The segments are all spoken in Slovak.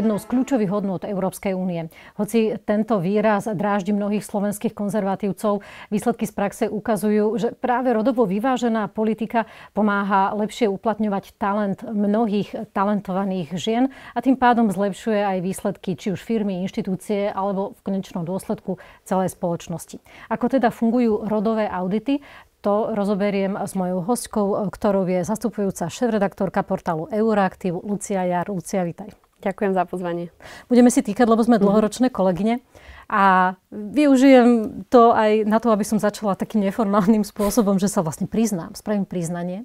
jednou z kľúčových hodnôt Európskej únie. Hoci tento výraz dráždi mnohých slovenských konzervatívcov, výsledky z praxe ukazujú, že práve rodovo vyvážená politika pomáha lepšie uplatňovať talent mnohých talentovaných žien a tým pádom zlepšuje aj výsledky či už firmy, inštitúcie alebo v konečnom dôsledku celej spoločnosti. Ako teda fungujú rodové audity, to rozoberiem s mojou hostkou, ktorou je zastupujúca šéf-redaktorka portálu Euraktiv, Lucia Jar. Lucia, vitaj. Ďakujem za pozvanie. Budeme si týkať, lebo sme mhm. dlhoročné kolegyne. A využijem to aj na to, aby som začala takým neformálnym spôsobom, že sa vlastne priznám, spravím priznanie,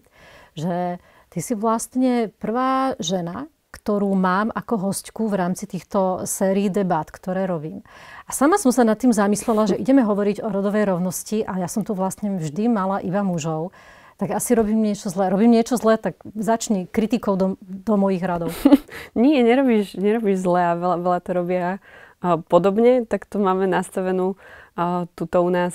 že ty si vlastne prvá žena, ktorú mám ako hostku v rámci týchto sérií debát, ktoré robím. A sama som sa nad tým zamyslela, že ideme hovoriť o rodovej rovnosti a ja som tu vlastne vždy mala iba mužov tak asi robím niečo zlé. Robím niečo zlé, tak začni kritikou do, do mojich radov. Nie, nerobíš, nerobíš zlé a veľa, veľa to robia podobne, tak to máme nastavenú tuto u nás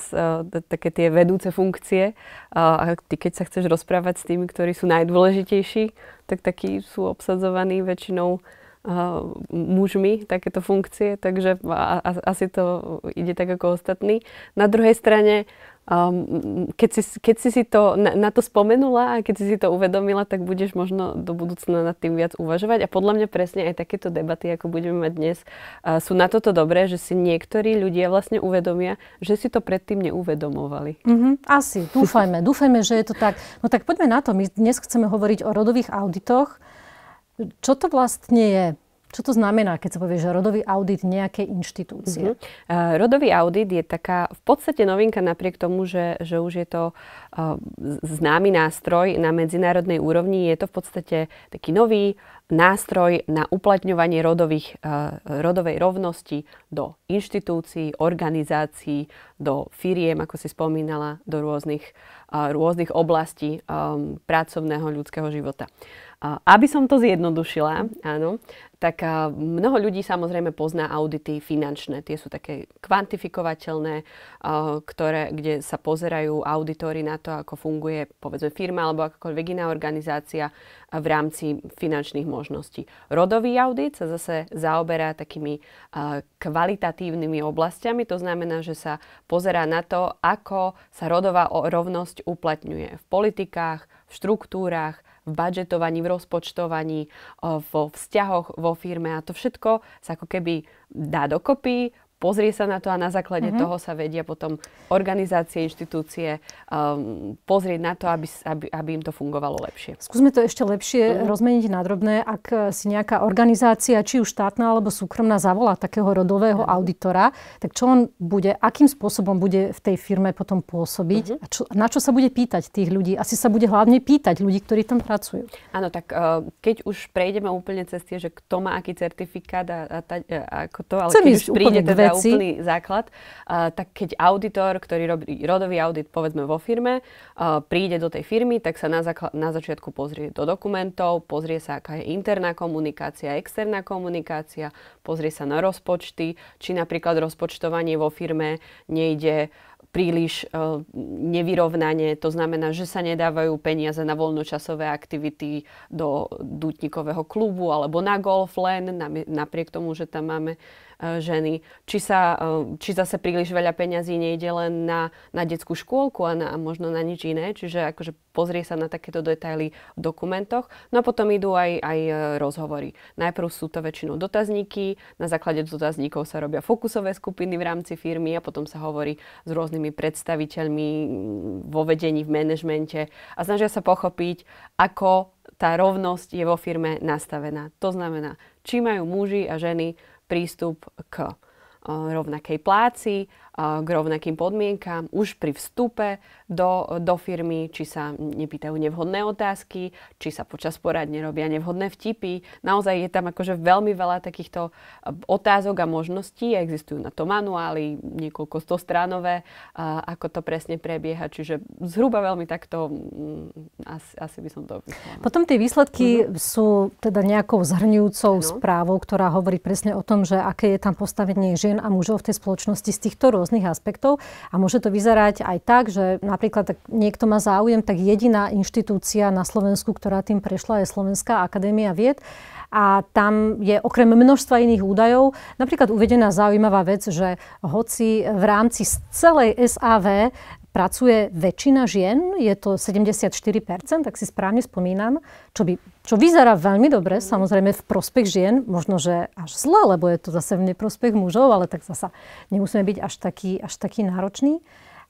také tie vedúce funkcie. A ty, keď sa chceš rozprávať s tými, ktorí sú najdôležitejší, tak takí sú obsadzovaní väčšinou mužmi takéto funkcie, takže asi to ide tak ako ostatní. Na druhej strane, um, keď si, keď si, si to, na to spomenula a keď si si to uvedomila, tak budeš možno do budúcna nad tým viac uvažovať. A podľa mňa presne aj takéto debaty, ako budeme mať dnes, sú na toto dobré, že si niektorí ľudia vlastne uvedomia, že si to predtým neuvedomovali. Mm-hmm, asi, dúfajme, dúfajme, že je to tak. No tak poďme na to. My dnes chceme hovoriť o rodových auditoch. Čo to vlastne je? Čo to znamená, keď sa povie, že rodový audit nejakej inštitúcie? Mm-hmm. Uh, rodový audit je taká v podstate novinka napriek tomu, že, že už je to uh, známy nástroj na medzinárodnej úrovni. Je to v podstate taký nový nástroj na uplatňovanie rodových, uh, rodovej rovnosti do inštitúcií, organizácií, do firiem, ako si spomínala, do rôznych, rôznych oblastí um, pracovného ľudského života. Aby som to zjednodušila, áno, tak mnoho ľudí samozrejme pozná audity finančné. Tie sú také kvantifikovateľné, ktoré, kde sa pozerajú auditory na to, ako funguje povedzme firma alebo akákoľvek iná organizácia v rámci finančných možností. Rodový audit sa zase zaoberá takými kvalitatívnymi oblastiami, to znamená, že sa pozerá na to, ako sa rodová rovnosť uplatňuje v politikách, v štruktúrach, v budžetovaní, v rozpočtovaní, vo vzťahoch vo firme a to všetko sa ako keby dá dokopy, pozrie sa na to a na základe mm-hmm. toho sa vedia potom organizácie, inštitúcie um, pozrieť na to, aby, aby, aby im to fungovalo lepšie. Skúsme to ešte lepšie mm-hmm. rozmeniť na drobné. Ak e, si nejaká organizácia, či už štátna alebo súkromná, zavolá takého rodového mm-hmm. auditora, tak čo on bude, akým spôsobom bude v tej firme potom pôsobiť mm-hmm. a čo, na čo sa bude pýtať tých ľudí? Asi sa bude hlavne pýtať ľudí, ktorí tam pracujú. Áno, tak uh, keď už prejdeme úplne cez tie, že kto má aký certifikát a, a, a, a e, ako to, ale Chcem keď už príde veci. Teda úplný základ. Uh, tak keď auditor, ktorý robí rodový audit, povedzme vo firme, uh, príde do tej firmy, tak sa na, zakla- na začiatku pozrie do dokumentov, pozrie sa, aká je interná komunikácia, externá komunikácia, pozrie sa na rozpočty, či napríklad rozpočtovanie vo firme nejde príliš uh, nevyrovnanie. To znamená, že sa nedávajú peniaze na voľnočasové aktivity do dutníkového klubu alebo na golf len, napriek tomu, že tam máme Eh, ženy. Či, sa, eh, či zase príliš veľa peňazí nejde len na, na detskú škôlku a, na, a možno na nič iné, čiže akože pozrie sa na takéto detaily v dokumentoch. No a potom idú aj, aj eh, rozhovory. Najprv sú to väčšinou dotazníky, na základe dotazníkov sa robia fokusové skupiny v rámci firmy a potom sa hovorí s rôznymi predstaviteľmi mm, vo vedení, v manažmente a snažia sa pochopiť, ako tá rovnosť je vo firme nastavená. To znamená, či majú muži a ženy prístup k eh, rovnakej pláci k rovnakým podmienkám už pri vstupe do, do firmy, či sa nepýtajú nevhodné otázky, či sa počas poradne robia nevhodné vtipy. Naozaj je tam akože veľmi veľa takýchto e, otázok a možností. Existujú na to manuály, niekoľko stostránové, e, ako to presne prebieha. Čiže zhruba veľmi takto mm, asi, asi by som to opísala. Potom tie výsledky uh-huh. sú teda nejakou zhrňujúcou no. správou, ktorá hovorí presne o tom, že aké je tam postavenie žien a mužov v tej spoločnosti z týchto rôznych aspektov. A môže to vyzerať aj tak, že napríklad tak niekto má záujem, tak jediná inštitúcia na Slovensku, ktorá tým prešla, je Slovenská akadémia vied a tam je okrem množstva iných údajov napríklad uvedená zaujímavá vec, že hoci v rámci celej SAV pracuje väčšina žien, je to 74%, tak si správne spomínam, čo, by, čo vyzerá veľmi dobre, samozrejme v prospech žien, možno, že až zle, lebo je to zase v neprospech mužov, ale tak zasa nemusíme byť až taký, až taký náročný.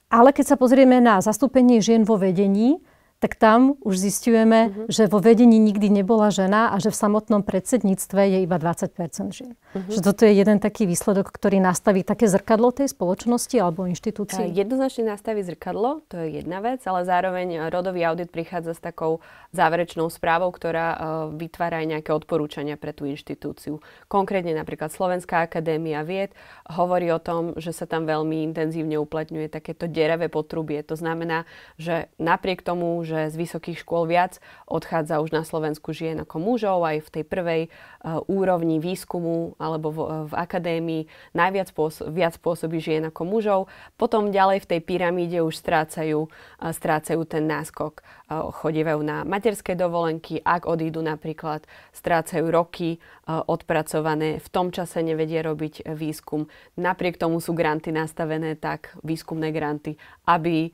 Ale keď sa pozrieme na zastúpenie žien vo vedení, tak tam už zistujeme, uh-huh. že vo vedení nikdy nebola žena a že v samotnom predsedníctve je iba 20 žien. Uh-huh. Že toto je jeden taký výsledok, ktorý nastaví také zrkadlo tej spoločnosti alebo inštitúcie. Jednoznačne nastaví zrkadlo, to je jedna vec, ale zároveň e, rodový audit prichádza s takou záverečnou správou, ktorá uh, vytvára aj nejaké odporúčania pre tú inštitúciu. Konkrétne napríklad Slovenská akadémia vied hovorí o tom, že sa tam veľmi intenzívne uplatňuje takéto deravé potrubie. To znamená, že napriek tomu, že z vysokých škôl viac odchádza už na Slovensku žien ako mužov, aj v tej prvej uh, úrovni výskumu alebo v, v akadémii najviac pôsob, viac pôsobí žien ako mužov. Potom ďalej v tej pyramíde už strácajú, uh, strácajú ten náskok. Uh, eh, chodívajú na materské dovolenky, ak odídu napríklad, strácajú roky uh, odpracované, v tom čase nevedia robiť výskum. Napriek tomu sú granty nastavené tak, výskumné granty, aby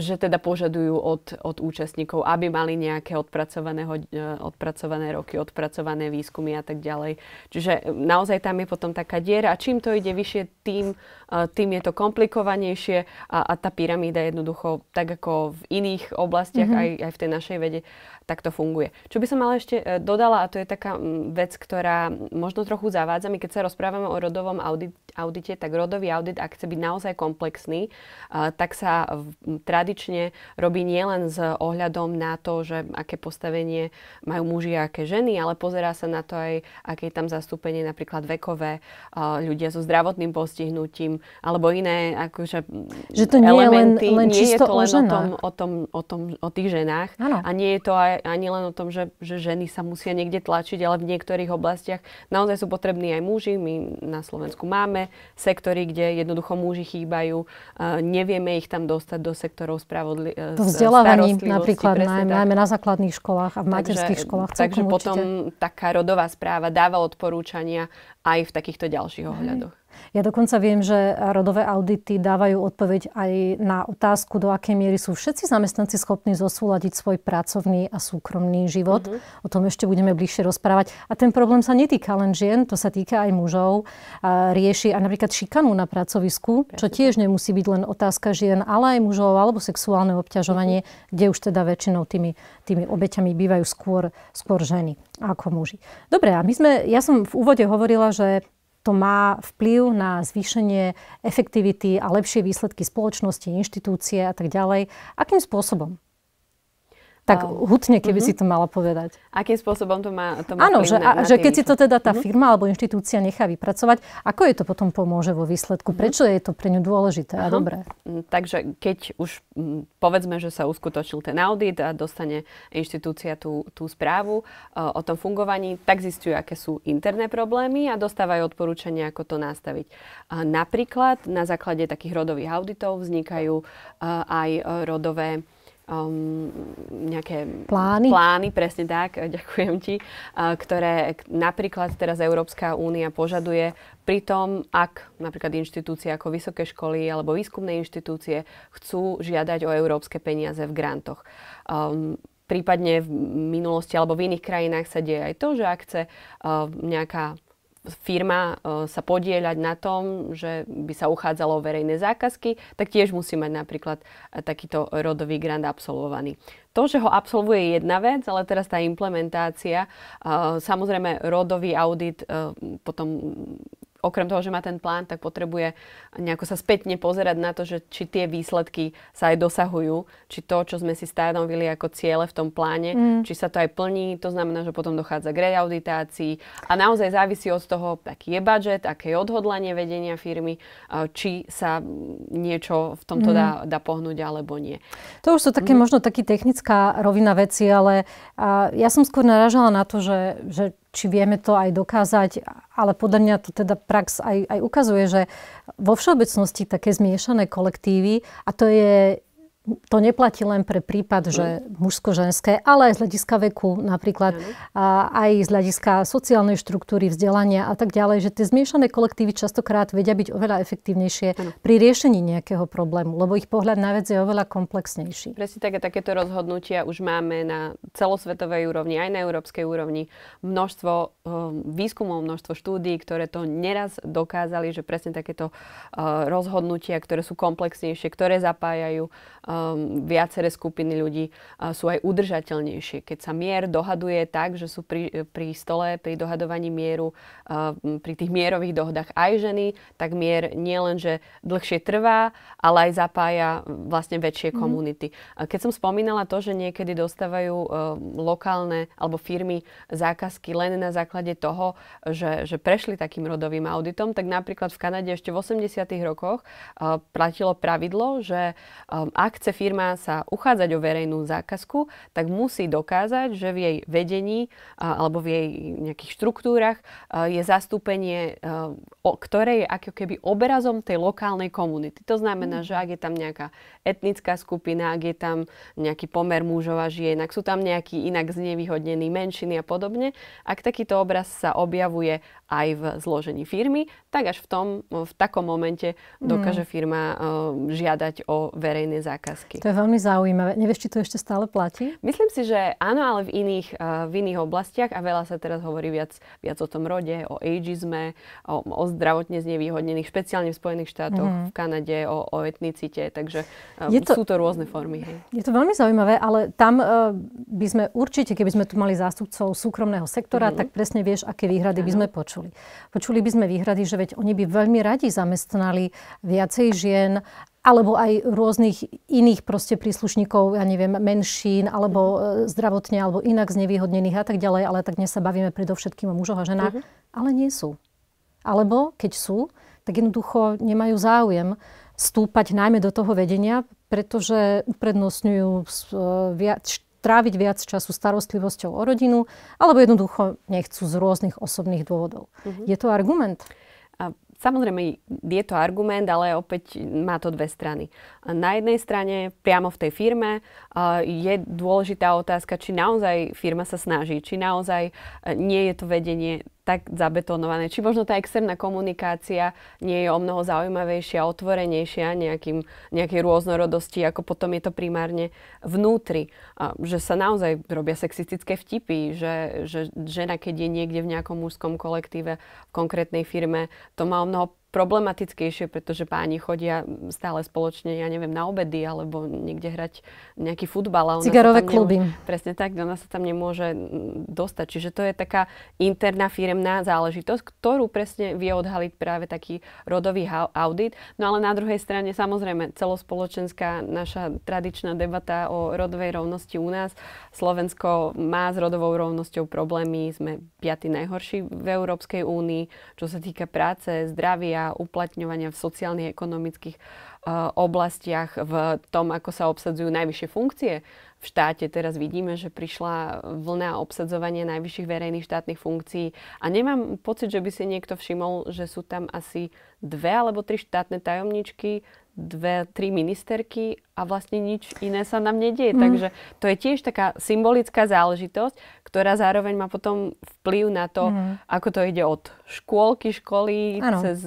že teda požadujú od, od účastníkov, aby mali nejaké odpracované, e, odpracované roky, odpracované výskumy a tak ďalej. Čiže e, naozaj tam je potom taká diera a čím to ide vyššie, tým uh, tým je to komplikovanejšie a, a tá pyramída jednoducho, tak ako v iných oblastiach, mm-hmm. aj, aj v tej našej vede, tak to funguje. Čo by som ale ešte e, dodala, a to je taká vec, ktorá možno trochu zavádza, my keď sa rozprávame o rodovom audit, audite, tak rodový audit, ak chce byť naozaj komplexný, e, tak sa tradične robí nielen s ohľadom na to, že aké postavenie majú muži a aké ženy, ale pozerá sa na to aj, aké je tam zastúpenie napríklad vekové, e, ľudia so zdravotným postihnutím, alebo iné akože Že to nie elementy. je len, len nie je to len o, o, tom, o, tom, o, tom, o tých ženách. Ano. A nie je to aj, ani len o tom, že, že ženy sa musia niekde tlačiť, ale v niektorých oblastiach naozaj sú potrební aj muži. My na Slovensku máme sektory, kde jednoducho muži chýbajú. Uh, nevieme ich tam dostať do sektorov spravodli- e, To vzdelávanie napríklad najmä, najmä na základných školách a v materských školách. Takže potom určite. taká rodová správa dáva odporúčania aj v takýchto ďalších ohľadoch. Ja dokonca viem, že rodové audity dávajú odpoveď aj na otázku, do akej miery sú všetci zamestnanci schopní zosúľadiť svoj pracovný a súkromný život. Mm-hmm. O tom ešte budeme bližšie rozprávať. A ten problém sa netýka len žien, to sa týka aj mužov. A rieši aj napríklad šikanu na pracovisku, čo tiež nemusí byť len otázka žien, ale aj mužov alebo sexuálne obťažovanie, mm-hmm. kde už teda väčšinou tými, tými obeťami bývajú skôr, skôr ženy ako muži. Dobre, a my sme, ja som v úvode hovorila, že to má vplyv na zvýšenie efektivity a lepšie výsledky spoločnosti, inštitúcie a tak ďalej. Akým spôsobom? tak hutne, keby mm-hmm. si to mala povedať. Akým spôsobom to má to má Áno, že, na, na že keď si to teda tá mhm. firma mm-hmm. alebo inštitúcia nechá vypracovať, ako je to potom pomôže vo výsledku? Mm-hmm. Prečo je to pre ňu dôležité uh-huh. a dobré? Mm, takže keď už mm, povedzme, že sa uskutočil ten audit a dostane inštitúcia tú, tú správu e, o tom fungovaní, tak zistujú, aké sú interné problémy a dostávajú odporúčania, ako to nastaviť. napríklad na základe takých rodových auditov vznikajú e, aj e, rodové um, nejaké plány. plány, presne tak, ďakujem ti, uh, ktoré napríklad teraz Európska únia požaduje pri tom, ak napríklad inštitúcie ako vysoké školy alebo výskumné inštitúcie chcú žiadať o európske peniaze v grantoch. Um, prípadne v minulosti alebo v iných krajinách sa deje aj to, že ak chce uh, nejaká firma e, sa podieľať na tom, že by sa uchádzalo o verejné zákazky, tak tiež musí mať napríklad e, takýto rodový grant absolvovaný. To, že ho absolvuje jedna vec, ale teraz tá implementácia, e, samozrejme rodový audit potom okrem toho, že má ten plán, tak potrebuje nejako sa spätne pozerať na to, že či tie výsledky sa aj dosahujú, či to, čo sme si stanovili ako ciele v tom pláne, mm. či sa to aj plní, to znamená, že potom dochádza k reauditácii a naozaj závisí od toho, aký je budget, aké je odhodlanie vedenia firmy, či sa niečo v tomto mm. dá, dá pohnúť alebo nie. To už sú také mm. možno taký technická rovina veci, ale ja som skôr narážala na to, že, že či vieme to aj dokázať, ale podľa mňa to teda prax aj, aj ukazuje, že vo všeobecnosti také zmiešané kolektívy, a to je to neplatí len pre prípad, že mm. mužsko-ženské, ale aj z hľadiska veku napríklad, a aj z hľadiska sociálnej štruktúry, vzdelania a tak ďalej, že tie zmiešané kolektívy častokrát vedia byť oveľa efektívnejšie ano. pri riešení nejakého problému, lebo ich pohľad na vec je oveľa komplexnejší. Presne také, takéto rozhodnutia už máme na celosvetovej úrovni, aj na európskej úrovni. Množstvo ehm, výskumov, množstvo štúdí, ktoré to neraz dokázali, že presne takéto ehm, rozhodnutia, ktoré sú komplexnejšie, ktoré zapájajú um, viaceré skupiny ľudí uh, sú aj udržateľnejšie. Keď sa mier dohaduje tak, že sú pri, eh, pri stole, pri dohadovaní mieru, uh, pri tých mierových dohodách aj ženy, tak mier nie len, že dlhšie trvá, ale aj zapája mm, vlastne väčšie mhm. komunity. Keď som spomínala to, že niekedy dostávajú uh, lokálne alebo firmy zákazky len na základe toho, že, že prešli takým rodovým auditom, tak napríklad v Kanade ešte v 80. rokoch uh, platilo pravidlo, že um, ak chce firma sa uchádzať o verejnú zákazku, tak musí dokázať, že v jej vedení alebo v jej nejakých štruktúrach je zastúpenie, ktoré je ako keby obrazom tej lokálnej komunity. To znamená, mm. že ak je tam nejaká etnická skupina, ak je tam nejaký pomer mužov a žien, ak sú tam nejakí inak znevýhodnení menšiny a podobne, ak takýto obraz sa objavuje aj v zložení firmy, tak až v, tom, v takom momente dokáže mm. firma žiadať o verejné zákazky otázky. To je veľmi zaujímavé. Nevieš, či to ešte stále platí? Myslím si, že áno, ale v iných, eh, v iných oblastiach a veľa sa teraz hovorí viac, viac o tom rode, o ageizme, o, o zdravotne znevýhodnených, špeciálne v Spojených štátoch, mm. v Kanade, o, o etnicite, takže eh, je to, sú to rôzne formy. Hej. Je to veľmi zaujímavé, ale tam eh, by sme určite, keby sme tu mali zástupcov súkromného sektora, mm. tak presne vieš, aké výhrady ano. by sme počuli. Počuli by sme výhrady, že veď oni by veľmi radi zamestnali viacej žien alebo aj rôznych iných proste príslušníkov, ja neviem, menšín, alebo mhm. e, zdravotne, alebo inak znevýhodnených a tak ďalej, ale tak dnes sa bavíme predovšetkým o mužoch a ženách, uh-huh. ale nie sú. Alebo keď sú, tak jednoducho nemajú záujem stúpať najmä do toho vedenia, pretože uprednostňujú e, viac, tráviť viac času starostlivosťou o rodinu, alebo jednoducho nechcú z rôznych osobných dôvodov. Uh-huh. Je to argument? Samozrejme, je to argument, ale opäť má to dve strany. Na jednej strane, priamo v tej firme, eh, je dôležitá otázka, či naozaj firma sa snaží, či naozaj eh, nie je to vedenie tak zabetonované. Či možno tá externá komunikácia nie je o mnoho zaujímavejšia, otvorenejšia nejakým, nejakej rôznorodosti, ako potom je to primárne vnútri. A, že sa naozaj robia sexistické vtipy, že, že žena, keď je niekde v nejakom mužskom kolektíve, v konkrétnej firme, to má o mnoho problematickejšie, pretože páni chodia stále spoločne, ja neviem, na obedy alebo niekde hrať nejaký futbal. A Cigarové kluby. presne tak, ona sa tam nemôže dostať. Čiže to je taká interná firemná záležitosť, ktorú presne vie odhaliť práve taký rodový audit. No ale na druhej strane samozrejme celospoločenská naša tradičná debata o rodovej rovnosti u nás. Slovensko má s rodovou rovnosťou problémy, sme piaty najhorší v Európskej únii, čo sa týka práce, zdravia, a uplatňovania v sociálnych ekonomických eh, oblastiach v tom, ako sa obsadzujú najvyššie funkcie v štáte. Teraz vidíme, že prišla vlna obsadzovania najvyšších verejných štátnych funkcií a nemám pocit, že by si niekto všimol, že sú tam asi dve alebo tri štátne tajomničky dve, tri ministerky a vlastne nič iné sa nám nedieje. Mm. Takže to je tiež taká symbolická záležitosť, ktorá zároveň má potom vplyv na to, mm. ako to ide od škôlky, školy, ano. cez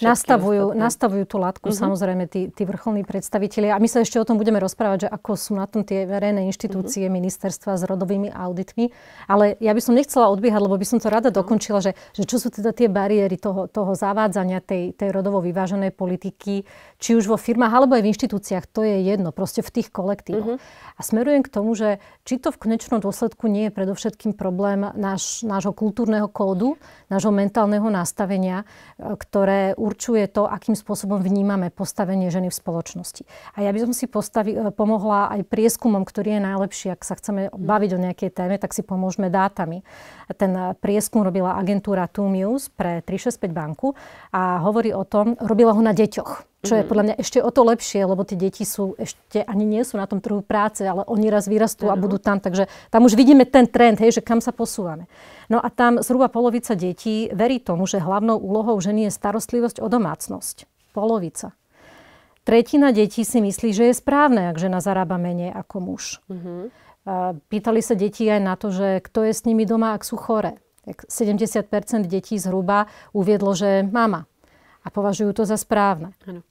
nastavujú, nastavujú tú látku mm-hmm. samozrejme tí, tí vrcholní predstavitelia. A my sa ešte o tom budeme rozprávať, že ako sú na tom tie verejné inštitúcie, mm-hmm. ministerstva s rodovými auditmi. Ale ja by som nechcela odbiehať, lebo by som to rada no. dokončila, že, že čo sú teda tie bariéry toho, toho zavádzania tej, tej rodovo vyváženej politiky, či už už vo firmách alebo aj v inštitúciách, to je jedno, proste v tých kolektívoch. Uh-huh. A smerujem k tomu, že či to v konečnom dôsledku nie je predovšetkým problém náš, nášho kultúrneho kódu, nášho mentálneho nastavenia, e, ktoré určuje to, akým spôsobom vnímame postavenie ženy v spoločnosti. A ja by som si postavi, e, pomohla aj prieskumom, ktorý je najlepší, ak sa chceme mhm. baviť o nejakej téme, tak si pomôžeme dátami. Ten e, prieskum robila agentúra Tumius pre 365 banku a hovorí o tom, robila ho na deťoch. Čo mm-hmm. je mhm. podľa mňa ešte o to lepšie, lebo tie deti sú ešte ani nie sú na tom trhu práce, ale oni raz vyrastú a budú tam. Takže tam už vidíme ten trend, hej, že kam sa posúvame. No a tam zhruba polovica detí verí tomu, že hlavnou úlohou ženy je starostlivosť o domácnosť. Polovica. Tretina detí si myslí, že je správne, ak žena zarába menej ako muž. Mm-hmm. Pýtali sa deti aj na to, že kto je s nimi doma, ak sú chore. Tak 70 detí zhruba uviedlo, že mama. A považujú to za správne. Ano.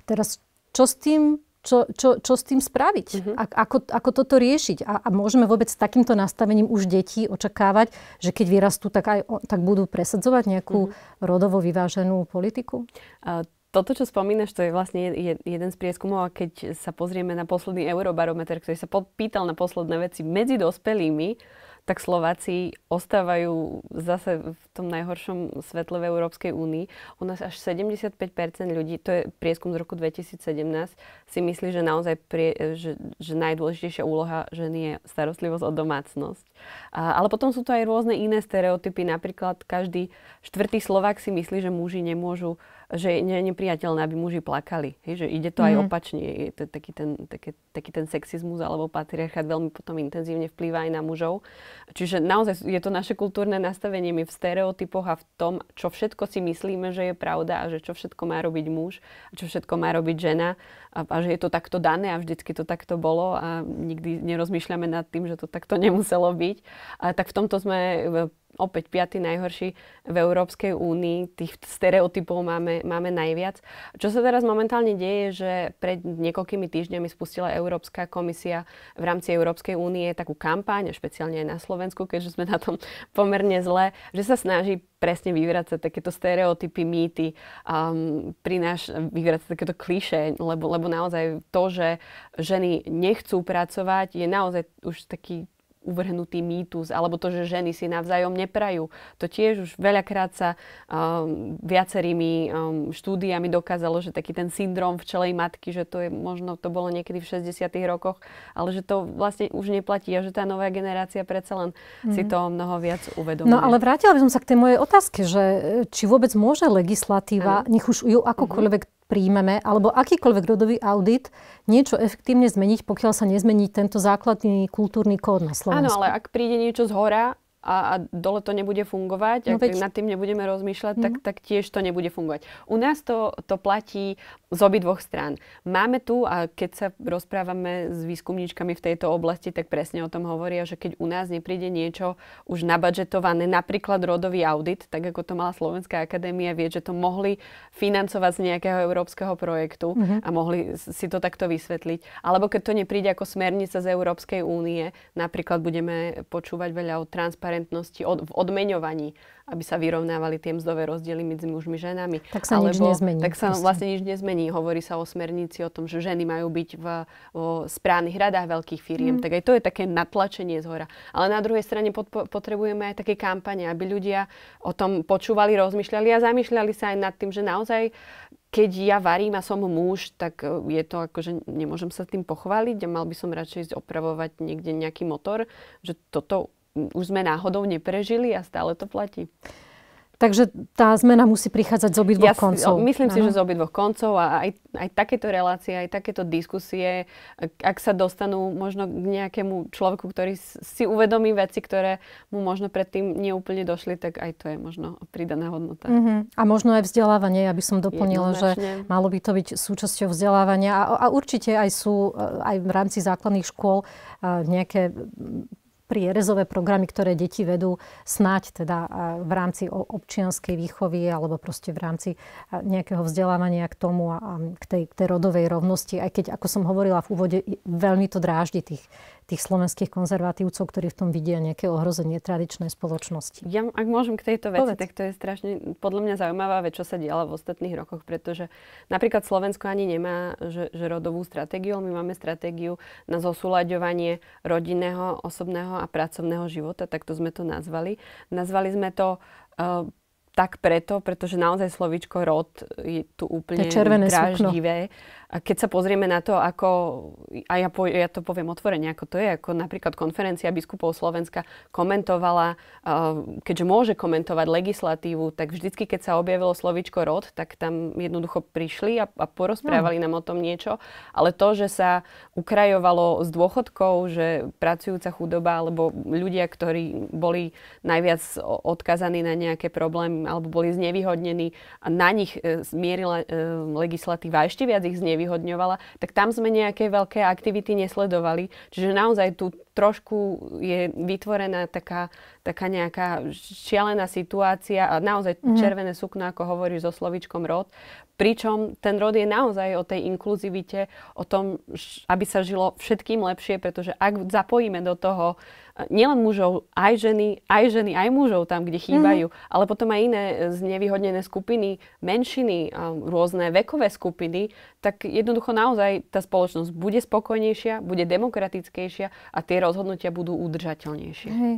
A teraz čo s tým čo, čo, čo s tým spraviť? Uh-huh. A, ako, ako toto riešiť? A, a môžeme vôbec s takýmto nastavením už detí očakávať, že keď vyrastú, tak, aj, tak budú presadzovať nejakú uh-huh. rodovo vyváženú politiku? A toto, čo spomínaš, to je vlastne jeden z prieskumov a keď sa pozrieme na posledný eurobarometer, ktorý sa pýtal na posledné veci medzi dospelými, tak Slováci ostávajú zase v tom najhoršom svetle v Európskej únii. U nás až 75 ľudí, to je prieskum z roku 2017, si myslí, že naozaj prie, že, že najdôležitejšia úloha ženy je starostlivosť o domácnosť. A, ale potom sú to aj rôzne iné stereotypy. Napríklad každý štvrtý Slovák si myslí, že muži nemôžu uh, že je nepriateľné, aby muži plakali. Hej, že ide to mm. aj mhm. opačne. Je to taký ten, taký, taký ten sexizmus alebo patriarchát veľmi potom intenzívne vplýva aj na mužov. Čiže naozaj je to naše kultúrne nastavenie. My v stereotypoch a v tom, čo všetko si myslíme, že je pravda a že čo všetko má robiť muž a čo všetko má robiť žena a, a že je to takto dané a vždycky to takto bolo a nikdy nerozmýšľame nad tým, že to takto nemuselo byť. A tak v tomto sme opäť piatý najhorší v Európskej únii. Tých stereotypov máme, máme najviac. Čo sa teraz momentálne deje, že pred niekoľkými týždňami spustila Európska komisia v rámci Európskej únie takú kampaň, špeciálne aj na Slovensku, keďže sme na tom pomerne zle, že sa snaží presne vyvracať takéto stereotypy, mýty, um, prináš, vyvracať takéto kliše, lebo, lebo naozaj to, že ženy nechcú pracovať, je naozaj už taký uvrhnutý mýtus, alebo to, že ženy si navzájom neprajú. To tiež už veľakrát sa um, viacerými um, štúdiami dokázalo, že taký ten syndrom včelej matky, že to je možno, to bolo niekedy v 60 rokoch, ale že to vlastne už neplatí a že tá nová generácia predsa len mm-hmm. si mhm. to mnoho viac uvedomuje. No ale vrátila by som sa k tej mojej otázke, že e, či vôbec môže legislatíva, ano. nech už ju mhm. akokoľvek mm-hmm príjmeme, alebo akýkoľvek rodový audit, niečo efektívne zmeniť, pokiaľ sa nezmení tento základný kultúrny kód na Slovensku. Áno, ale ak príde niečo z hora, a, a dole to nebude fungovať, no, ak veď... nad tým nebudeme rozmýšľať, mm. tak, mhm. tak tiež to nebude fungovať. U nás to, to platí z obidvoch strán. Máme tu, a keď sa rozprávame s výskumníčkami v tejto oblasti, tak presne o tom hovoria, že keď u nás nepríde niečo už nabadžetované, napríklad rodový audit, tak ako to mala Slovenská akadémia vie, že to mohli financovať z nejakého európskeho projektu mm-hmm. a mohli si to takto vysvetliť. Alebo keď to nepríde ako smernica z Európskej únie, napríklad budeme počúvať veľa o transparentnosti transparentnosti, od, v odmeňovaní, aby sa vyrovnávali tie mzdové rozdiely medzi mužmi a ženami. Tak sa Alebo, nič nezmení. Tak sa proste. vlastne nič nezmení. Hovorí sa o smernici o tom, že ženy majú byť v v správnych radách veľkých firiem. Mm. Tak aj to je také natlačenie z hora. Ale na druhej strane pod, potrebujeme aj také kampane, aby ľudia o tom počúvali, rozmýšľali a zamýšľali sa aj nad tým, že naozaj keď ja varím a som muž, tak e, je to ako, že nemôžem sa tým pochváliť a mal by som radšej ísť opravovať niekde nejaký motor, že toto už sme náhodou neprežili a stále to platí. Takže tá zmena musí prichádzať z obidvoch ja koncov. Myslím ano. si, že z obidvoch koncov a aj, aj takéto relácie, aj takéto diskusie, ak sa dostanú možno k nejakému človeku, ktorý si uvedomí veci, ktoré mu možno predtým neúplne došli, tak aj to je možno pridaná hodnota. Mm-hmm. A možno aj vzdelávanie, aby som doplnila, že malo by to byť súčasťou vzdelávania a, a určite aj sú e, aj v rámci základných škôl e, nejaké prierezové programy, ktoré deti vedú snať, teda v rámci občianskej výchovy alebo proste v rámci nejakého vzdelávania k tomu a k tej, k tej rodovej rovnosti, aj keď, ako som hovorila v úvode, veľmi to dráždi tých, tých slovenských konzervatívcov, ktorí v tom vidia nejaké ohrozenie tradičnej spoločnosti. Ja, ak môžem k tejto veci, Povedz. tak to je strašne podľa mňa zaujímavá vec, čo sa diala v ostatných rokoch, pretože napríklad Slovensko ani nemá že, že rodovú stratégiu, my máme stratégiu na zosúľaďovanie rodinného, osobného a pracovného života, takto sme to nazvali. Nazvali sme to uh, tak preto, pretože naozaj slovičko rod je tu úplne dráždivé. Sukno a keď sa pozrieme na to, ako, a ja, po, ja to poviem otvorene, ako to je, ako napríklad konferencia biskupov Slovenska komentovala, eh, keďže môže komentovať legislatívu, tak vždycky, keď sa objavilo slovičko rod, tak tam jednoducho prišli a, a porozprávali no. nám o tom niečo. Ale to, že sa ukrajovalo z dôchodkov, že pracujúca chudoba alebo ľudia, ktorí boli najviac odkazaní na nejaké problémy alebo boli znevýhodnení, a na nich uh, legislatíva ešte viac ich znevýhodnení znevýhodňovala, tak tam sme nejaké veľké aktivity nesledovali. Čiže naozaj tu trošku je vytvorená taká, taká nejaká šialená situácia a naozaj mm. červené sukno, ako hovoríš so slovičkom rod. Pričom ten rod je naozaj o tej inkluzivite, o tom, aby sa žilo všetkým lepšie, pretože ak zapojíme do toho eh, nielen mužov, aj ženy, aj ženy, aj mužov tam, kde mhm. chýbajú, mm. ale potom aj iné eh, znevýhodnené skupiny, menšiny, eh, rôzne vekové skupiny, tak jednoducho naozaj tá spoločnosť bude spokojnejšia, bude demokratickejšia a tie rozhodnutia budú udržateľnejšie. Hej.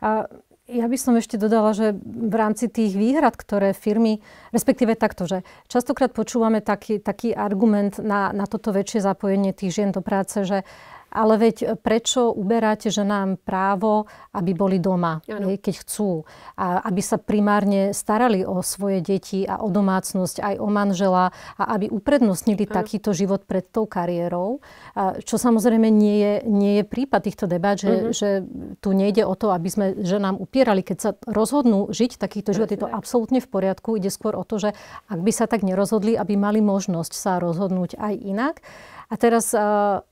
A ja by som ešte dodala, že v rámci tých výhrad, ktoré firmy, respektíve takto, že častokrát počúvame taký, taký argument na, na toto väčšie zapojenie tých žien do práce, že uh, ale veď e, prečo uberáte ženám právo, aby boli doma, ano. keď chcú. A aby sa primárne starali o svoje deti a o domácnosť, aj o manžela a aby uprednostnili ano. takýto život pred tou kariérou. Čo samozrejme nie je, nie je prípad týchto debát, že, uh-huh. že tu nejde o to, aby sme ženám upierali. Keď sa rozhodnú žiť takýto život, je to absolútne v poriadku. Ide skôr o to, že ak by sa tak nerozhodli, aby mali možnosť sa rozhodnúť aj inak. A teraz, e,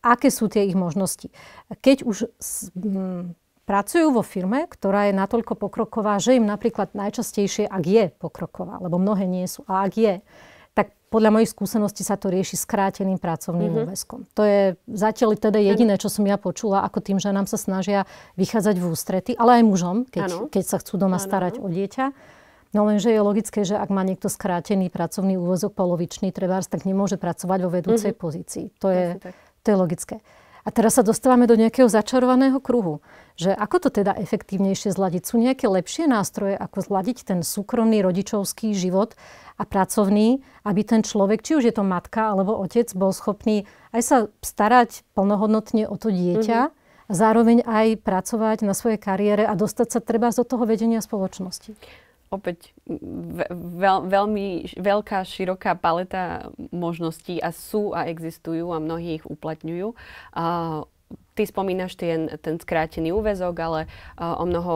aké sú tie ich možnosti? Keď už pracujú vo firme, ktorá je natoľko pokroková, že im napríklad najčastejšie, ak je pokroková, lebo mnohé nie sú, a ak je, tak podľa mojich skúseností sa to rieši skráteným pracovným mm-hmm. úväzkom. To je zatiaľ teda jediné, čo som ja počula, ako tým, že nám sa snažia vychádzať v ústrety, ale aj mužom, keď, keď sa chcú doma ano. starať o dieťa No lenže je logické, že ak má niekto skrátený pracovný úvozok polovičný trebárs, tak nemôže pracovať vo vedúcej mm-hmm. pozícii. To je, to je logické. A teraz sa dostávame do nejakého začarovaného kruhu. Že ako to teda efektívnejšie zladiť? Sú nejaké lepšie nástroje, ako zladiť ten súkromný rodičovský život a pracovný, aby ten človek, či už je to matka alebo otec, bol schopný aj sa starať plnohodnotne o to dieťa mm-hmm. a zároveň aj pracovať na svojej kariére a dostať sa treba z toho vedenia spoločnosti opäť veľ, veľmi veľká, široká paleta možností a sú a existujú a mnohí ich uplatňujú. A ty spomínaš ten, ten skrátený úvezok, ale uh, o mnoho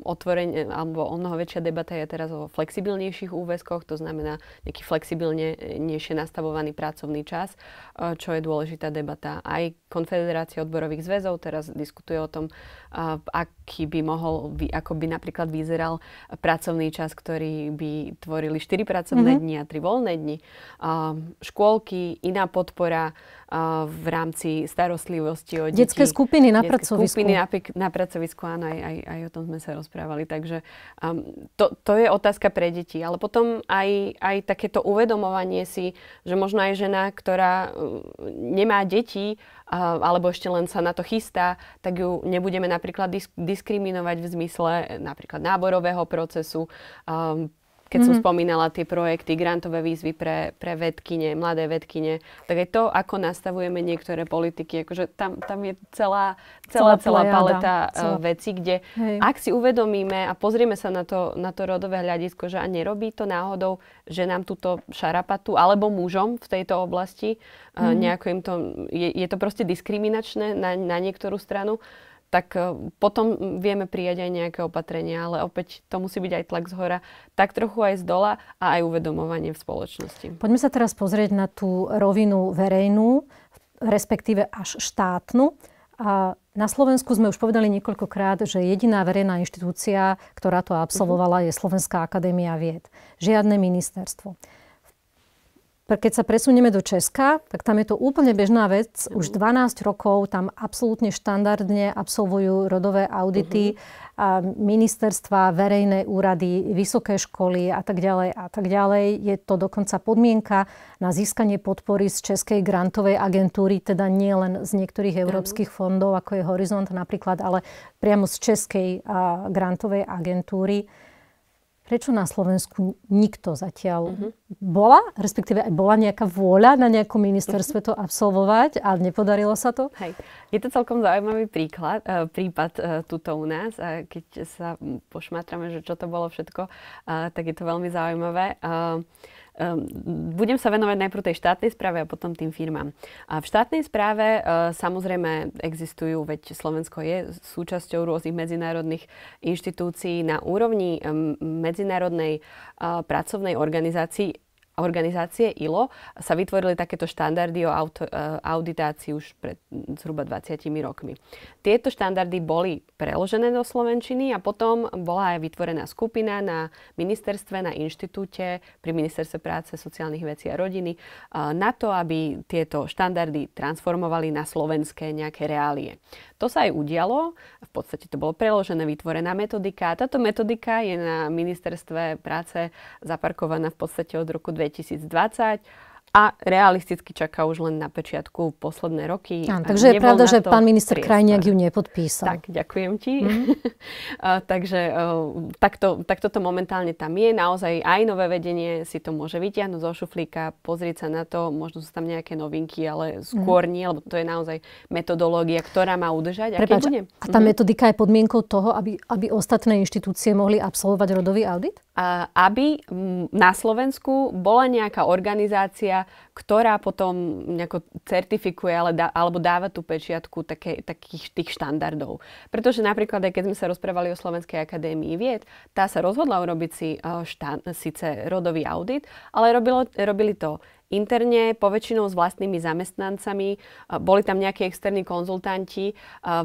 otvorenie, alebo o mnoho väčšia debata je teraz o flexibilnejších úvezkoch, to znamená nejaký flexibilnejšie nastavovaný pracovný čas, uh, čo je dôležitá debata. Aj Konfederácia odborových zväzov teraz diskutuje o tom, uh, aký by mohol, ako by napríklad vyzeral pracovný čas, ktorý by tvorili 4 pracovné mm-hmm. dni a 3 voľné dni. Uh, škôlky, iná podpora uh, v rámci starostlivosti o deti. Detské skupiny na detské pracovisku. skupiny na, na pracovisku, áno, aj, aj, aj o tom sme sa rozprávali. Takže um, to, to je otázka pre deti. Ale potom aj, aj takéto uvedomovanie si, že možno aj žena, ktorá um, nemá deti, alebo ešte len sa na to chystá, tak ju nebudeme napríklad disk- diskriminovať v zmysle napríklad náborového procesu, um, keď mm-hmm. som mhm. spomínala tie projekty, grantové výzvy pre, pre vedkine, mladé vedkine, tak aj to, ako nastavujeme niektoré politiky, akože tam, tam je celá, celá, celá, celá paleta e, celá. vecí, kde Hej. ak si uvedomíme a pozrieme sa na to, na to rodové hľadisko, že a nerobí to náhodou, že nám túto šarapatu alebo mužom v tejto oblasti, mm-hmm. nejako im to, je, je to proste diskriminačné na, na niektorú stranu, tak eh, potom vieme prijať aj nejaké opatrenia, ale opäť to musí byť aj tlak z hora, tak trochu aj z dola a aj uvedomovanie v spoločnosti. Poďme sa teraz pozrieť na tú rovinu verejnú, respektíve až štátnu. A na Slovensku sme už povedali niekoľkokrát, že jediná verejná inštitúcia, ktorá to absolvovala, mhm. je Slovenská akadémia vied. Žiadne ministerstvo. Keď sa presunieme do Česka, tak tam je to úplne bežná vec. Už 12 mhm. rokov tam absolútne štandardne absolvujú rodové audity uh-huh. ministerstva, verejné úrady, vysoké školy a tak ďalej a tak ďalej. Je to dokonca podmienka na získanie podpory z Českej grantovej agentúry, teda nie len z niektorých európskych fondov, ako je Horizont napríklad, ale priamo z Českej uh, grantovej agentúry prečo na Slovensku nikto zatiaľ uh-huh. bola, respektíve aj bola nejaká vôľa na nejakom ministerstve to absolvovať a nepodarilo sa to? Hej. Je to celkom zaujímavý príklad, eh, prípad eh, tuto u nás. Eh, keď sa pošmátrame, že čo to bolo všetko, tak je to veľmi zaujímavé. Ehm, budem sa venovať najprv tej štátnej správe a potom tým firmám. A v štátnej správe e, samozrejme existujú, veď Slovensko je súčasťou rôznych medzinárodných inštitúcií na úrovni ehm, medzinárodnej e, pracovnej organizácii organizácie ILO sa vytvorili takéto štandardy o auto, e, auditácii už pred zhruba 20 rokmi. Tieto štandardy boli preložené do Slovenčiny a potom bola aj vytvorená skupina na ministerstve, na inštitúte, pri ministerstve práce, sociálnych vecí a rodiny e, na to, aby tieto štandardy transformovali na slovenské nejaké reálie. To sa aj udialo. V podstate to bolo preložené, vytvorená metodika. Táto metodika je na ministerstve práce zaparkovaná v podstate od roku 2020 a realisticky čaká už len na pečiatku posledné roky. Áno, takže je pravda, že pán minister priestor. Krajniak ju nepodpísal. Tak, ďakujem ti. Mm. a, takže e, takto, takto to momentálne tam je. Naozaj aj nové vedenie si to môže vytiahnuť zo šuflíka, pozrieť sa na to, možno sú tam nejaké novinky, ale mhm. skôr mm. nie, lebo to je naozaj metodológia, ktorá má udržať. a, bude? a tá mm. metodika je podmienkou toho, aby, aby ostatné inštitúcie mohli absolvovať rodový audit? A, aby m, na Slovensku bola nejaká organizácia, ktorá, potom nejako certifikuje ale dá, alebo dáva tú pečiatku také, takých tých štandardov. Pretože napríklad, aj keď sme sa rozprávali o Slovenskej akadémii vied, tá sa rozhodla urobiť si eh, štán, síce rodový audit, ale robilo, robili to interne, poväčšinou s vlastnými zamestnancami, eh, boli tam nejakí externí konzultanti eh,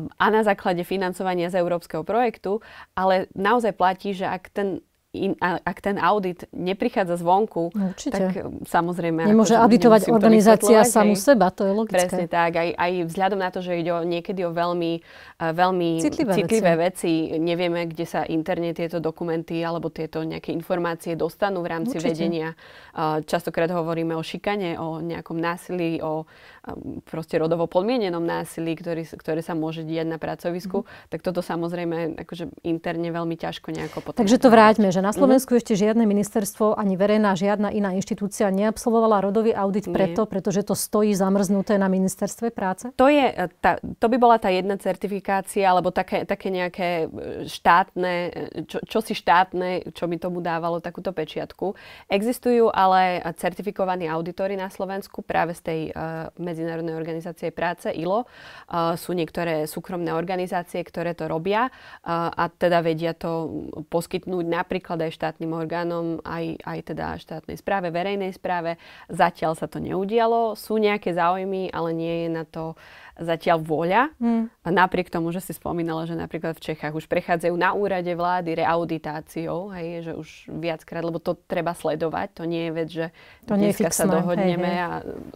a na základe financovania z európskeho projektu, ale naozaj platí, že ak ten in, a, ak ten audit neprichádza zvonku, Určite. tak um, samozrejme... Nemôže auditovať organizácia samu seba, to je logické. Presne tak, aj, aj vzhľadom na to, že ide o, niekedy o veľmi, eh, veľmi citlivé, citlivé veci. veci, nevieme, kde sa interne tieto dokumenty alebo tieto nejaké informácie dostanú v rámci Určite. vedenia. Eh, častokrát hovoríme o šikane, o nejakom násilí, o eh, proste rodovo podmienenom násilí, ktorý, ktoré sa môže diať na pracovisku, mm. tak toto samozrejme akože interne veľmi ťažko nejako potom. Takže to vráťme, že na mhm. Slovensku mm-hmm. ešte žiadne ministerstvo, ani verejná, žiadna iná inštitúcia neabsolvovala rodový audit preto, Nie. pretože to stojí zamrznuté na ministerstve práce? To, je, e, tá, to by bola tá jedna certifikácia, alebo také, také nejaké e, štátne, e, čo, čo si štátne, čo by tomu dávalo takúto pečiatku. Existujú ale certifikovaní auditory na Slovensku práve z tej uh, Medzinárodnej organizácie práce ILO. Uh, sú niektoré súkromné organizácie, ktoré to robia uh, a teda vedia to poskytnúť napríklad základ aj štátnym orgánom, aj, aj teda štátnej správe, verejnej správe. Zatiaľ sa to neudialo. Sú nejaké záujmy, ale nie je na to uh, zatiaľ voľa. Hmm. Napriek tomu, že si spomínala, že napríklad v Čechách už prechádzajú na úrade vlády reauditáciou, hej, že už viackrát, lebo to treba sledovať, to nie je vec, že to dneska sa dohodneme hej, hej. a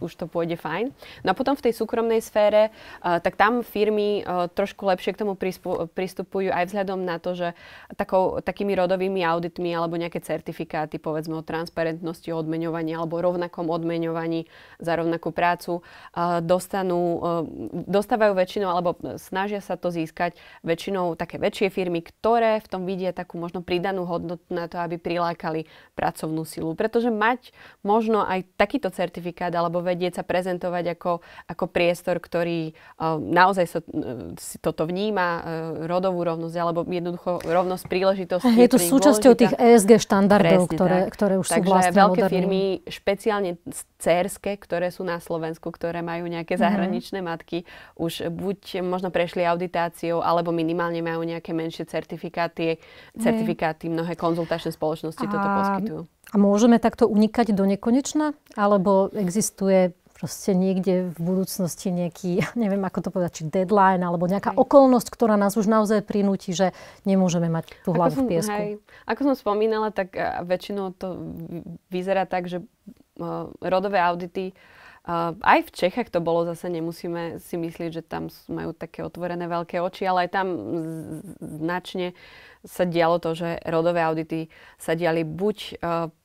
už to pôjde fajn. No a potom v tej súkromnej sfére, uh, tak tam firmy uh, trošku lepšie k tomu pristupujú aj vzhľadom na to, že takou, takými rodovými auditmi alebo nejaké certifikáty, povedzme o transparentnosti odmeňovania alebo rovnakom odmeňovaní za rovnakú prácu, uh, dostanú dostávajú väčšinou, alebo snažia sa to získať väčšinou také väčšie firmy, ktoré v tom vidia takú možno pridanú hodnotu na to, aby prilákali pracovnú silu. Pretože mať možno aj takýto certifikát, alebo vedieť sa prezentovať ako, ako priestor, ktorý eh, naozaj sa, eh, si toto vníma, eh, rodovú rovnosť, alebo jednoducho rovnosť príležitosti. Je to súčasťou tých ESG štandardov, ktoré, ktoré už Takže sú vlastne veľké moderné. firmy, špeciálne cerské, ktoré sú na Slovensku, ktoré majú nejaké mhm. zahraničné mm-hmm. matky, už buď možno prešli auditáciou, alebo minimálne majú nejaké menšie certifikáty, certifikáty mnohé konzultačné spoločnosti a, toto poskytujú. A môžeme takto unikať do nekonečna? Alebo existuje proste niekde v budúcnosti nejaký, neviem ako to povedať, či deadline alebo nejaká hej. okolnosť, ktorá nás už naozaj prinúti, že nemôžeme mať tú hlavu som, v piesku. Hej. Ako som spomínala, tak väčšinou to vyzerá tak, že rodové audity uh, aj v Čechách to bolo, zase nemusíme si myslieť, že tam majú také otvorené veľké oči, ale aj tam značne sa dialo to, že rodové audity sa diali buď e,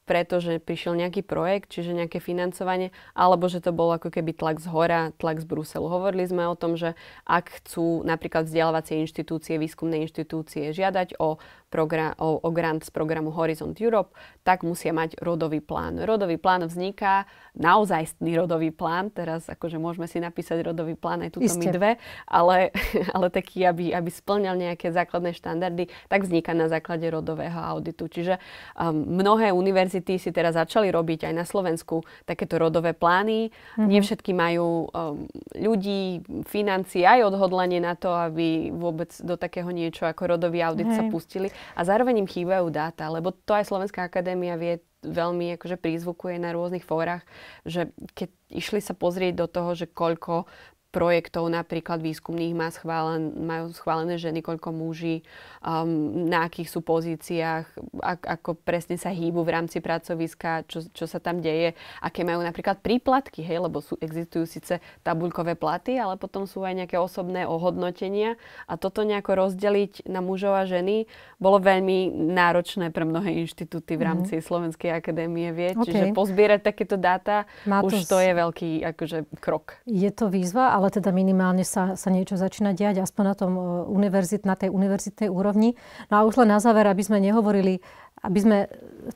preto, že prišiel nejaký projekt, čiže nejaké financovanie, alebo že to bol ako keby tlak z hora, tlak z Bruselu. Hovorili sme o tom, že ak chcú napríklad vzdelávacie inštitúcie, výskumné inštitúcie žiadať o, program, o, o grant z programu Horizont Europe, tak musia mať rodový plán. Rodový plán vzniká, naozajstný rodový plán, teraz akože môžeme si napísať rodový plán aj tuto Iste. my dve, ale, ale taký, aby, aby splňal nejaké základné štandardy, tak vzniká na základe rodového auditu. Čiže um, mnohé univerzity univerzity si teraz začali robiť aj na Slovensku takéto rodové plány. Mm-hmm. Nie všetky majú um, ľudí, financie aj odhodlanie na to, aby vôbec do takého niečo ako rodový audit Hej. sa pustili. A zároveň im chýbajú dáta, lebo to aj Slovenská akadémia vie veľmi akože prízvukuje na rôznych fórach, že keď išli sa pozrieť do toho, že koľko projektov napríklad výskumných má schválen, majú schválené ženy, koľko muží, um, na akých sú pozíciách, ak, ako presne sa hýbu v rámci pracoviska, čo, čo sa tam deje, aké majú napríklad príplatky, hej, lebo sú, existujú síce tabuľkové platy, ale potom sú aj nejaké osobné ohodnotenia a toto nejako rozdeliť na mužov a ženy bolo veľmi náročné pre mnohé inštitúty v mhm. rámci mm-hmm. Slovenskej akadémie vied, okay. čiže pozbierať takéto dáta, už to je veľký akože, krok. Je to výzva, ale ale teda minimálne sa, sa niečo začína diať, aspoň na, tom, e, univerzit, na tej univerzitnej úrovni. No a už len na záver, aby sme nehovorili, aby sme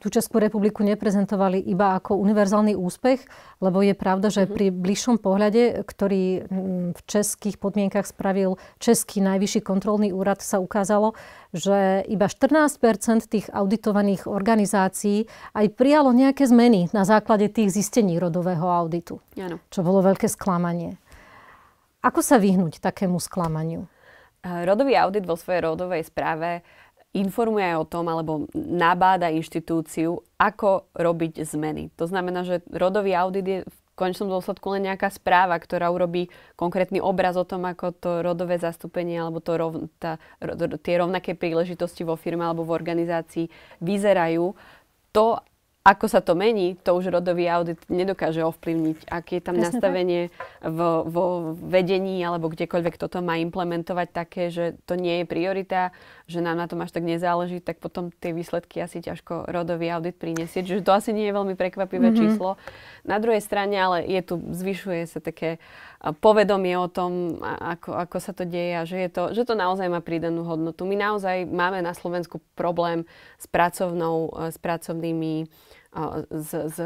tú Českú republiku neprezentovali iba ako univerzálny úspech, lebo je pravda, že mhm. pri bližšom pohľade, ktorý mm, v českých podmienkach spravil Český najvyšší kontrolný úrad, sa ukázalo, že iba 14 tých auditovaných organizácií aj prijalo nejaké zmeny na základe tých zistení rodového auditu, ano. čo bolo veľké sklamanie. Ako sa vyhnúť takému sklamaniu? Rodový audit vo svojej rodovej správe informuje aj o tom, alebo nabáda inštitúciu, ako robiť zmeny. To znamená, že rodový audit je v konečnom dôsledku len nejaká správa, ktorá urobí konkrétny obraz o tom, ako to rodové zastúpenie alebo to rov, tá, ro, tie rovnaké príležitosti vo firme alebo v organizácii vyzerajú. To, ako sa to mení, to už rodový audit nedokáže ovplyvniť. Ak je tam Presne nastavenie vo, vo vedení alebo kdekoľvek toto má implementovať také, že to nie je priorita, že nám na tom až tak nezáleží, tak potom tie výsledky asi ťažko rodový audit prinesie. Čiže to asi nie je veľmi prekvapivé mm-hmm. číslo. Na druhej strane ale je tu, zvyšuje sa také uh, povedomie o tom, ako, ako sa to deje a že, je to, že to naozaj má prídanú hodnotu. My naozaj máme na Slovensku problém s, pracovnou, e, s pracovnými e, s, s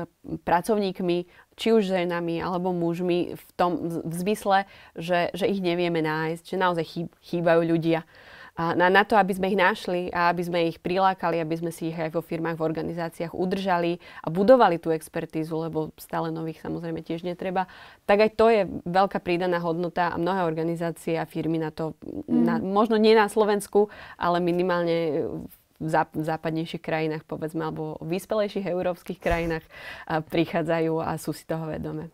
pracovníkmi, či už ženami alebo mužmi v tom v zmysle, že, že ich nevieme nájsť, že naozaj chýbajú ľudia na, na to, aby sme ich našli a aby sme ich prilákali, aby sme si ich aj vo firmách, v organizáciách udržali a budovali tú expertízu, lebo stále nových samozrejme tiež netreba, tak aj to je veľká prídaná hodnota a mnohé organizácie a firmy na to, mm. na, možno nie na Slovensku, ale minimálne v západnejších krajinách, povedzme, alebo v vyspelejších európskych krajinách prichádzajú a sú si toho vedome.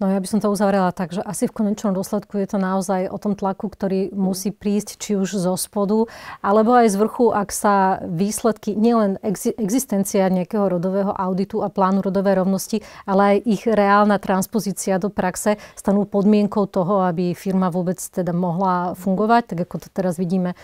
No ja by som to uzavrela tak, že asi v konečnom dôsledku je to naozaj o tom tlaku, ktorý musí prísť či už zo spodu, alebo aj z vrchu, ak sa výsledky, nielen existencia nejakého rodového auditu a plánu rodovej rovnosti, ale aj ich reálna transpozícia do praxe stanú podmienkou toho, aby firma vôbec teda mohla fungovať, tak ako to teraz vidíme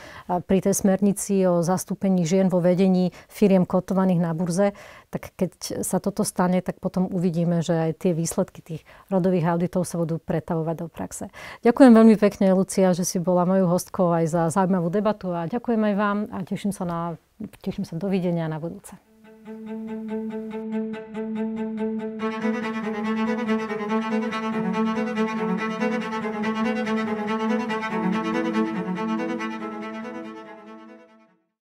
pri tej smernici o zastúpení žien vo vedení firiem kotovaných na burze, tak keď sa toto stane, tak potom uvidíme, že aj tie výsledky tých rodových auditov sa budú pretavovať do praxe. Ďakujem veľmi pekne, Lucia, že si bola mojou hostkou aj za zaujímavú debatu a ďakujem aj vám a teším sa, na, teším sa dovidenia na budúce. Thank you.